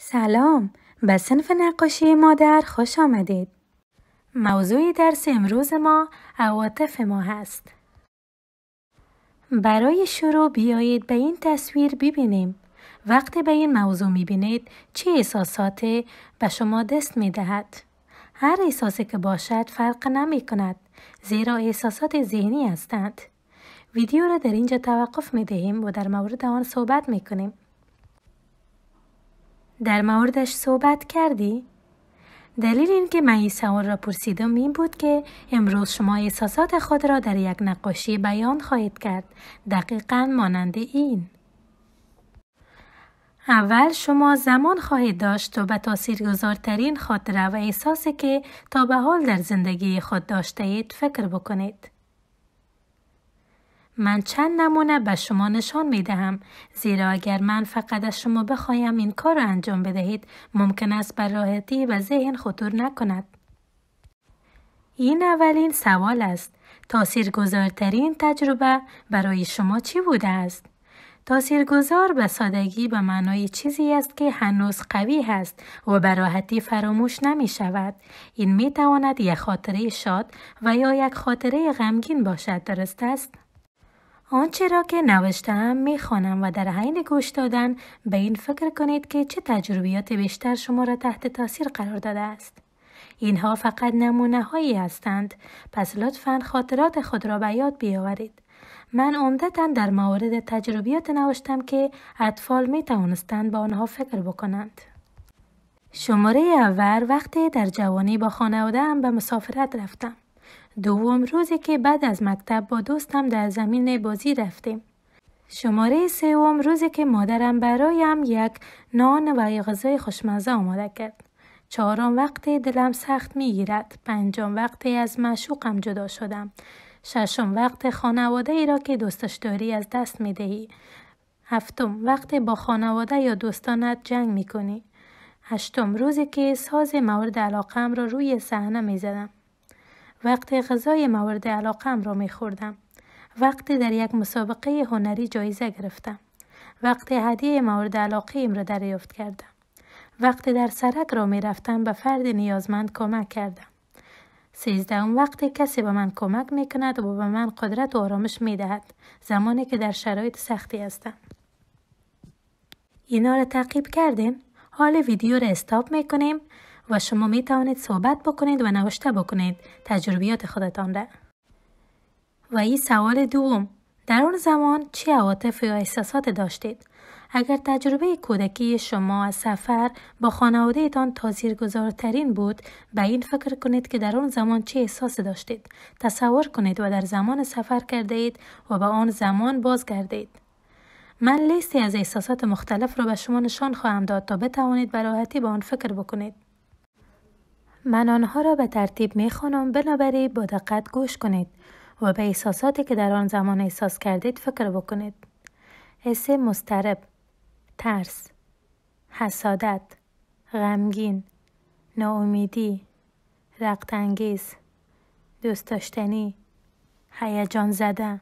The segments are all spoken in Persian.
سلام به صنف نقاشی مادر خوش آمدید موضوع درس امروز ما عواطف ما هست برای شروع بیایید به این تصویر ببینیم وقتی به این موضوع میبینید چه احساسات به شما دست میدهد هر احساسی که باشد فرق نمی کند زیرا احساسات ذهنی هستند ویدیو را در اینجا توقف میدهیم و در مورد آن صحبت می کنیم. در موردش صحبت کردی؟ دلیل اینکه من این سوال را پرسیدم این بود که امروز شما احساسات خود را در یک نقاشی بیان خواهید کرد دقیقا مانند این اول شما زمان خواهید داشت و به گذارترین خاطره و احساسی که تا به حال در زندگی خود داشته اید فکر بکنید من چند نمونه به شما نشان می دهم زیرا اگر من فقط از شما بخوایم این کار را انجام بدهید ممکن است بر راحتی و ذهن خطور نکند این اولین سوال است تاثیرگذارترین تجربه برای شما چی بوده است تاثیرگذار به سادگی به معنای چیزی است که هنوز قوی هست و به فراموش نمی شود. این می تواند یک خاطره شاد و یا یک خاطره غمگین باشد درست است؟ آنچه را که نوشتم خوانم و در حین گوش دادن به این فکر کنید که چه تجربیات بیشتر شما را تحت تاثیر قرار داده است. اینها فقط نمونه هایی هستند پس لطفا خاطرات خود را به یاد بیاورید. من عمدتا در موارد تجربیات نوشتم که اطفال می توانستند به آنها فکر بکنند. شماره اول وقتی در جوانی با خانواده هم به مسافرت رفتم. دوم روزی که بعد از مکتب با دوستم در زمین بازی رفتیم. شماره سوم روزی که مادرم برایم یک نان و یک غذای خوشمزه آماده کرد. چهارم وقتی دلم سخت میگیرد. پنجم وقتی از معشوقم جدا شدم. ششم وقت خانواده ای را که دوستش داری از دست می دهی. هفتم وقت با خانواده یا دوستانت جنگ می کنی. هشتم روزی که ساز مورد علاقم را روی صحنه می زدم. وقت غذای مورد علاقم را می خوردم. وقتی در یک مسابقه هنری جایزه گرفتم. وقتی هدیه مورد علاقه ام را دریافت کردم. وقتی در سرک را می رفتم به فرد نیازمند کمک کردم. اون وقتی کسی به من کمک می کند و به من قدرت و آرامش می دهد زمانی که در شرایط سختی هستم. اینا را تعقیب کردین؟ حال ویدیو را استاپ می کنیم و شما می توانید صحبت بکنید و نوشته بکنید تجربیات خودتان را. و این سوال دوم در آن زمان چه عواطف یا احساسات داشتید؟ اگر تجربه کودکی شما از سفر با خانوادهتان تاثیرگذارترین بود به این فکر کنید که در آن زمان چه احساس داشتید تصور کنید و در زمان سفر کرده اید و به آن زمان بازگردید من لیستی از احساسات مختلف را به شما نشان خواهم داد تا بتوانید به به آن فکر بکنید من آنها را به ترتیب می خوانم بنابرای با دقت گوش کنید و به احساساتی که در آن زمان احساس کردید فکر بکنید. حس مسترب، ترس، حسادت، غمگین، ناامیدی، رقت انگیز، دوست داشتنی، هیجان زده،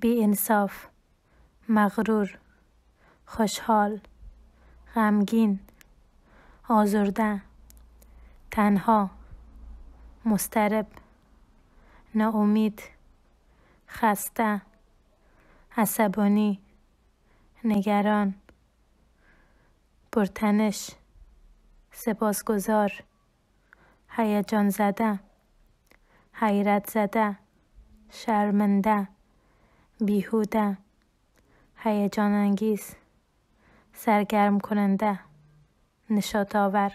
بی انصاف، مغرور، خوشحال، غمگین، آزرده، تنها مسترب ناامید خسته عصبانی نگران پرتنش سپاسگزار هیجان زده حیرت زده شرمنده بیهوده هیجان انگیز سرگرم کننده نشاط آور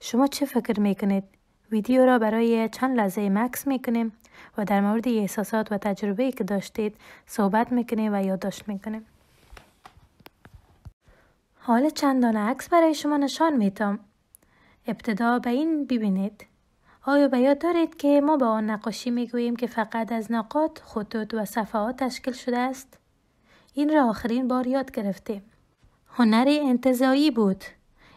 شما چه فکر میکنید؟ ویدیو را برای چند لحظه مکس میکنیم و در مورد احساسات و تجربه که داشتید صحبت میکنیم و یادداشت میکنیم. حال چند دانه عکس برای شما نشان میتم. ابتدا به این ببینید. آیا به یاد دارید که ما به آن نقاشی میگوییم که فقط از نقاط، خطوط و صفحات تشکیل شده است؟ این را آخرین بار یاد گرفتیم. هنر انتظایی بود.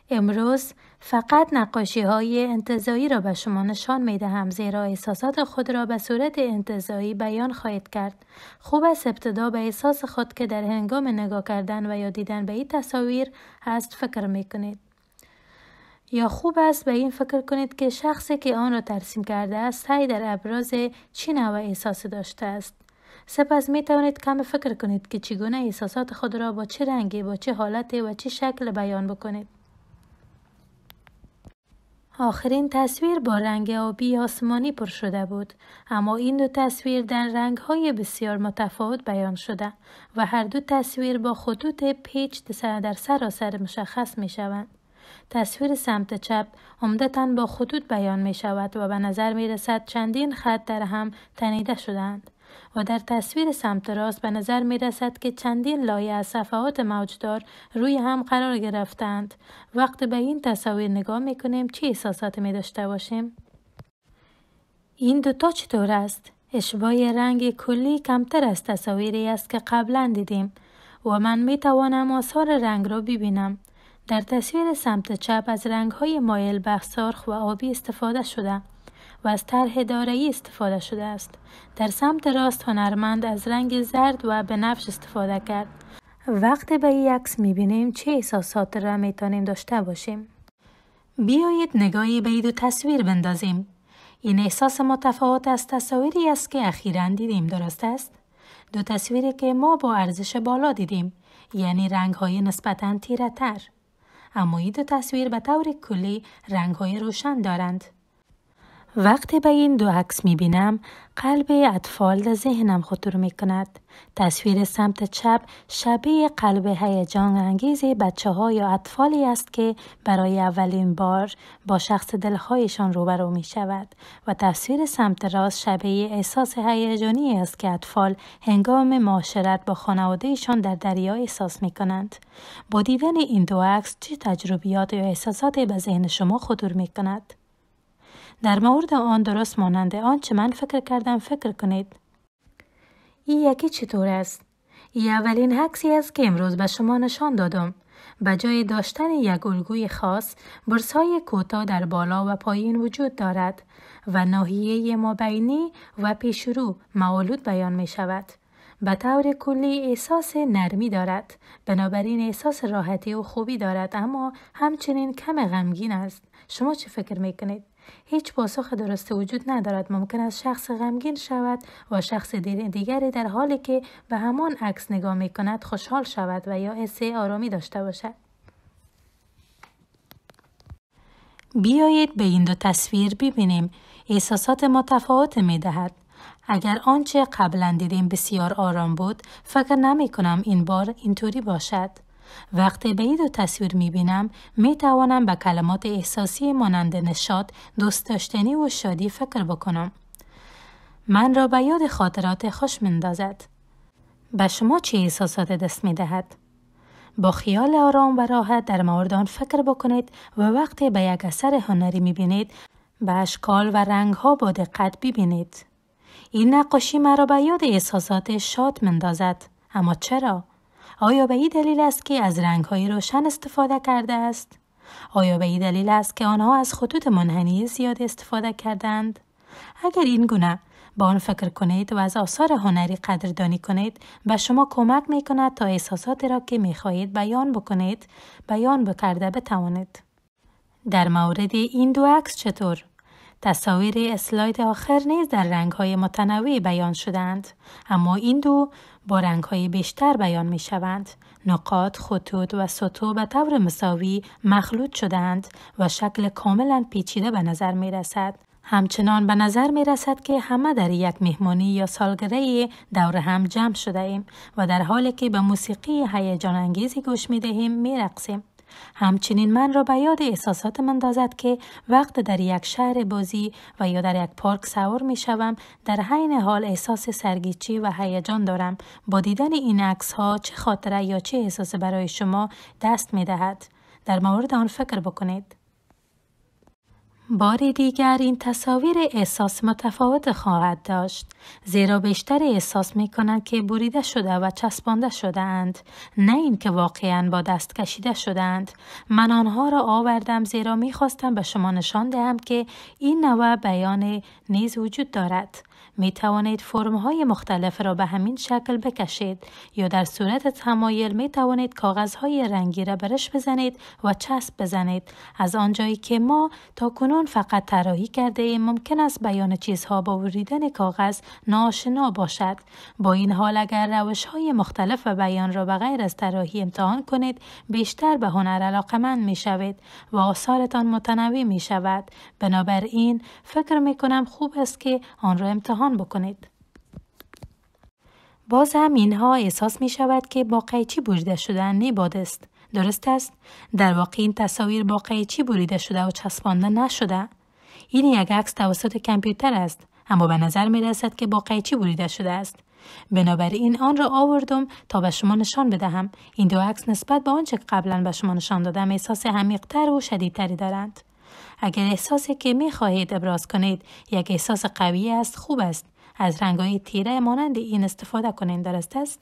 امروز فقط نقاشی های انتظایی را به شما نشان می دهم زیرا احساسات خود را به صورت انتظایی بیان خواهید کرد. خوب است ابتدا به احساس خود که در هنگام نگاه کردن و یا دیدن به این تصاویر هست فکر می کنید. یا خوب است به این فکر کنید که شخصی که آن را ترسیم کرده است سعی در ابراز چی نوع احساس داشته است. سپس می توانید کم فکر کنید که چگونه احساسات خود را با چه رنگی، با چه حالتی و چه شکل بیان بکنید. آخرین تصویر با رنگ آبی آسمانی پر شده بود اما این دو تصویر در های بسیار متفاوت بیان شده و هر دو تصویر با خطوط پیچ در سراسر مشخص می شوند. تصویر سمت چپ عمدتا با خطوط بیان می شود و به نظر می رسد چندین خط در هم تنیده شدند. و در تصویر سمت راست به نظر می رسد که چندین لایه از صفحات موجدار روی هم قرار گرفتند. وقت به این تصاویر نگاه می کنیم چه احساسات می داشته باشیم؟ این دوتا چطور است؟ اشبای رنگ کلی کمتر از تصاویری است که قبلا دیدیم و من می توانم آثار رنگ را ببینم. در تصویر سمت چپ از رنگ های مایل به سرخ و آبی استفاده شده. و از طرح دارایی استفاده شده است. در سمت راست هنرمند از رنگ زرد و بنفش استفاده کرد. وقتی به این عکس میبینیم چه احساسات را میتانیم داشته باشیم؟ بیایید نگاهی به دو تصویر بندازیم. این احساس متفاوت از تصاویری است که اخیرا دیدیم درست است؟ دو تصویری که ما با ارزش بالا دیدیم یعنی رنگ های نسبتا تیره تر. اما این دو تصویر به طور کلی رنگ های روشن دارند. وقتی به این دو عکس می بینم قلب اطفال در ذهنم خطور می کند. تصویر سمت چپ شبیه قلب هیجان انگیز بچه ها یا اطفالی است که برای اولین بار با شخص دلهایشان روبرو می شود و تصویر سمت راست شبیه احساس هیجانی است که اطفال هنگام معاشرت با خانوادهشان در دریا احساس می کنند. با دیدن این دو عکس چه تجربیات یا احساسات به ذهن شما خطور می کند؟ در مورد آن درست مانند آنچه من فکر کردم فکر کنید این یکی چطور است این اولین حکسی است که امروز به شما نشان دادم به جای داشتن یک الگوی خاص های کوتا در بالا و پایین وجود دارد و ناحیه مابینی و پیشرو مولود بیان می شود. به طور کلی احساس نرمی دارد بنابراین احساس راحتی و خوبی دارد اما همچنین کم غمگین است شما چه فکر می کنید؟ هیچ پاسخ درست وجود ندارد ممکن است شخص غمگین شود و شخص دیگری در حالی که به همان عکس نگاه می کند خوشحال شود و یا حس آرامی داشته باشد بیایید به این دو تصویر ببینیم احساسات ما تفاوت می دهد. اگر آنچه قبلا دیدیم بسیار آرام بود فکر نمی کنم این بار اینطوری باشد. وقتی به این تصویر می بینم می توانم به کلمات احساسی مانند نشاد، دوست داشتنی و شادی فکر بکنم. من را به یاد خاطرات خوش مندازد. به شما چه احساسات دست می دهد؟ با خیال آرام و راحت در مورد آن فکر بکنید و وقتی به یک اثر هنری می بینید به اشکال و رنگ ها با دقت ببینید. این نقاشی مرا به یاد احساسات شاد مندازد. اما چرا؟ آیا به این دلیل است که از رنگهای روشن استفاده کرده است؟ آیا به این دلیل است که آنها از خطوط منحنی زیاد استفاده کردند؟ اگر این گونه با آن فکر کنید و از آثار هنری قدردانی کنید به شما کمک می کند تا احساسات را که می خواهید بیان بکنید بیان بکرده بتوانید. در مورد این دو عکس چطور؟ تصاویر اسلاید آخر نیز در های متنوع بیان شدند اما این دو با های بیشتر بیان می شوند. نقاط، خطوط و سطوح به طور مساوی مخلوط شدند و شکل کاملا پیچیده به نظر می رسد. همچنان به نظر می رسد که همه در یک مهمانی یا سالگره دور هم جمع شده ایم و در حالی که به موسیقی هیجان انگیزی گوش می دهیم می رقصیم. همچنین من را به یاد احساسات من که وقت در یک شهر بازی و یا در یک پارک سوار می شوم در حین حال احساس سرگیچی و هیجان دارم با دیدن این عکس ها چه خاطره یا چه احساس برای شما دست می دهد در مورد آن فکر بکنید بار دیگر این تصاویر احساس متفاوت خواهد داشت زیرا بیشتر احساس می کنند که بریده شده و چسبانده شده نه اینکه واقعا با دست کشیده شدند من آنها را آوردم زیرا می خواستم به شما نشان دهم که این نوع بیان نیز وجود دارد می توانید فرم های مختلف را به همین شکل بکشید یا در صورت تمایل می توانید کاغذ های رنگی را برش بزنید و چسب بزنید از آنجایی که ما تا فقط طراحی کرده ممکن است بیان چیزها با بریدن کاغذ ناشنا باشد با این حال اگر روش های مختلف و بیان را به غیر از طراحی امتحان کنید بیشتر به هنر علاقمند می شود و آثارتان متنوع می شود بنابراین فکر می کنم خوب است که آن را امتحان بکنید باز هم اینها احساس می شود که با قیچی بوجده شدن نیباد است درست است در واقع این تصاویر با قیچی بریده شده و چسبانده نشده این یک عکس توسط کمپیوتر است اما به نظر می رسد که با قیچی بریده شده است بنابراین آن را آوردم تا به شما نشان بدهم این دو عکس نسبت به آنچه که قبلا به شما نشان دادم احساس عمیقتر و شدیدتری دارند اگر احساسی که می خواهید ابراز کنید یک احساس قوی است خوب است از رنگای تیره مانند این استفاده کنید درست است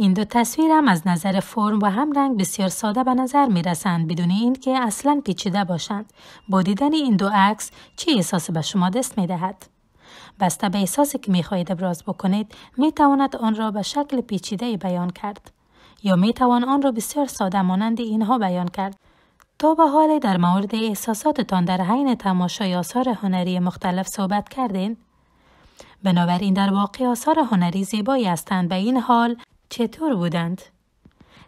این دو تصویر هم از نظر فرم و هم رنگ بسیار ساده به نظر می رسند بدون اینکه اصلا پیچیده باشند. با دیدن این دو عکس چه احساس به شما دست می دهد؟ بسته به احساسی که می خواهید ابراز بکنید می تواند آن را به شکل پیچیده بیان کرد یا می توان آن را بسیار ساده مانند اینها بیان کرد. تا به حال در مورد احساساتتان در حین تماشای آثار هنری مختلف صحبت کردین؟ بنابراین در واقع آثار هنری زیبایی هستند به این حال چطور بودند؟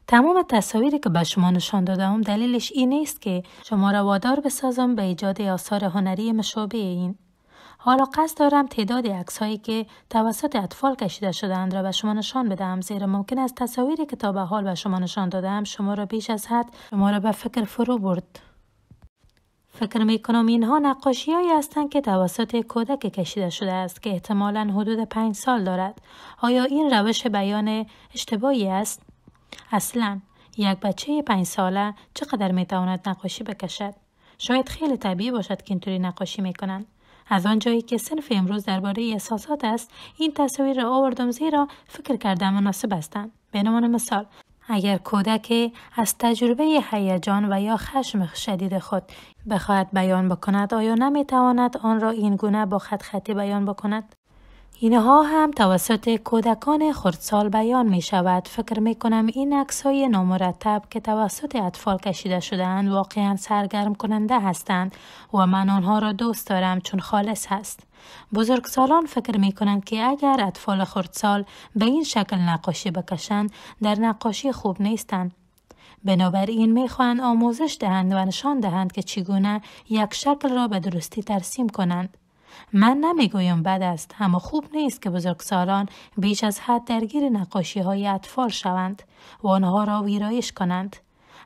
تمام تصاویری که به شما نشان دادم دلیلش این نیست که شما را وادار بسازم به ایجاد آثار هنری مشابه این. حالا قصد دارم تعداد عکسهایی که توسط اطفال کشیده شدهاند را به شما نشان بدم زیرا ممکن است تصاویری که تا به حال به شما نشان دادم شما را بیش از حد شما را به فکر فرو برد. فکر می کنم اینها نقاشی هایی هستند که توسط کودک کشیده شده است که احتمالا حدود پنج سال دارد. آیا این روش بیان اشتباهی است؟ اصلا یک بچه پنج ساله چقدر می تواند نقاشی بکشد؟ شاید خیلی طبیعی باشد که اینطوری نقاشی می کنند. از آنجایی که صنف امروز درباره احساسات است این تصاویر را آوردم زیرا فکر کردم مناسب هستند به عنوان مثال اگر کودک از تجربه هیجان و یا خشم شدید خود بخواهد بیان بکند آیا نمی تواند آن را این گونه با خط خطی بیان بکند اینها هم توسط کودکان خردسال بیان می شود. فکر می کنم این عکس های نامرتب که توسط اطفال کشیده شدهاند واقعا سرگرم کننده هستند و من آنها را دوست دارم چون خالص هست. بزرگسالان فکر می کنند که اگر اطفال خردسال به این شکل نقاشی بکشند در نقاشی خوب نیستند. بنابراین می خواهند آموزش دهند و نشان دهند که چگونه یک شکل را به درستی ترسیم کنند. من نمیگویم بد است اما خوب نیست که بزرگسالان بیش از حد درگیر نقاشی های اطفال شوند و آنها را ویرایش کنند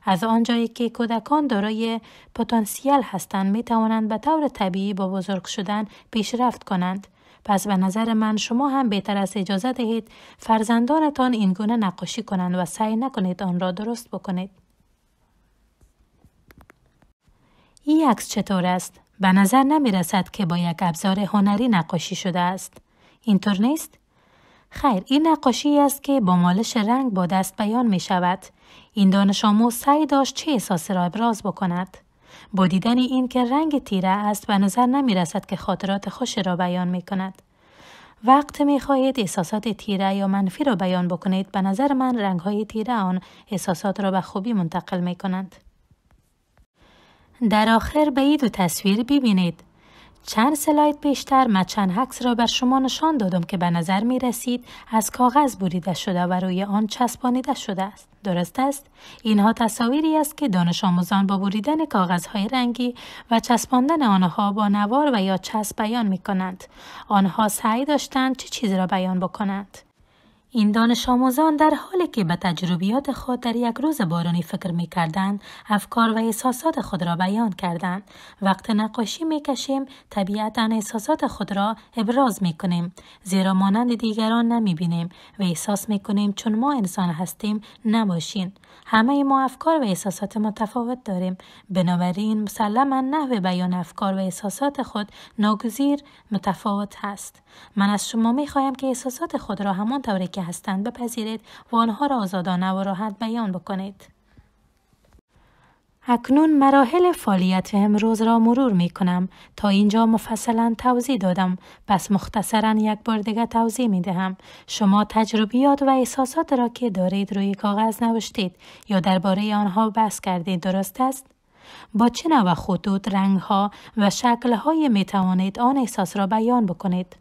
از آنجایی که کودکان دارای پتانسیل هستند می توانند به طور طبیعی با بزرگ شدن پیشرفت کنند پس به نظر من شما هم بهتر است اجازه دهید فرزندانتان این گونه نقاشی کنند و سعی نکنید آن را درست بکنید این عکس چطور است به نظر نمی رسد که با یک ابزار هنری نقاشی شده است. اینطور نیست؟ خیر این نقاشی است که با مالش رنگ با دست بیان می شود. این دانش سعی داشت چه احساسی را ابراز بکند. با دیدن این که رنگ تیره است به نظر نمی رسد که خاطرات خوش را بیان می کند. وقت می خواهید احساسات تیره یا منفی را بیان بکنید به نظر من رنگ های تیره آن احساسات را به خوبی منتقل می کند. در آخر به این دو تصویر ببینید. چند سلاید پیشتر من چند حکس را بر شما نشان دادم که به نظر می رسید از کاغذ بریده شده و روی آن چسبانیده شده است. درست است؟ اینها تصاویری است که دانش آموزان با بریدن کاغذهای رنگی و چسباندن آنها با نوار و یا چسب بیان می کنند. آنها سعی داشتند چه چیزی را بیان بکنند. این دانش آموزان در حالی که به تجربیات خود در یک روز بارانی فکر می کردند، افکار و احساسات خود را بیان کردند. وقت نقاشی می کشیم، طبیعتا احساسات خود را ابراز می کنیم. زیرا مانند دیگران نمی بینیم و احساس می کنیم چون ما انسان هستیم نباشین. همه ما افکار و احساسات متفاوت داریم. بنابراین مسلما نحو بیان افکار و احساسات خود ناگزیر متفاوت هست. من از شما می خواهم که احساسات خود را همان طوری که هستند بپذیرید و آنها را آزادانه و راحت بیان بکنید. اکنون مراحل فعالیت امروز را مرور می کنم تا اینجا مفصلا توضیح دادم پس مختصرا یک بار دیگه توضیح می دهم شما تجربیات و احساسات را که دارید روی کاغذ نوشتید یا درباره آنها بحث کردید درست است با چه نوع خطوط رنگ ها و شکل های می توانید آن احساس را بیان بکنید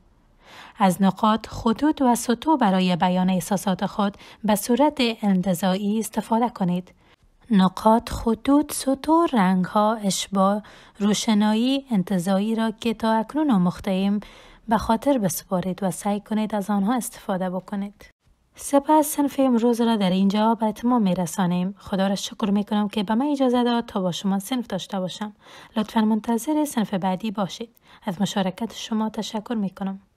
از نقاط خطوط و سطو برای بیان احساسات خود به صورت انتظایی استفاده کنید نقاط خطوط رنگ رنگها اشبا، روشنایی انتظایی را که تا اکنون مختیم به خاطر بسپارید و سعی کنید از آنها استفاده بکنید سپس صنف امروز را در اینجا به اتمام می رسانیم. خدا را شکر می کنم که به من اجازه داد تا با شما صنف داشته باشم. لطفا منتظر صنف بعدی باشید. از مشارکت شما تشکر می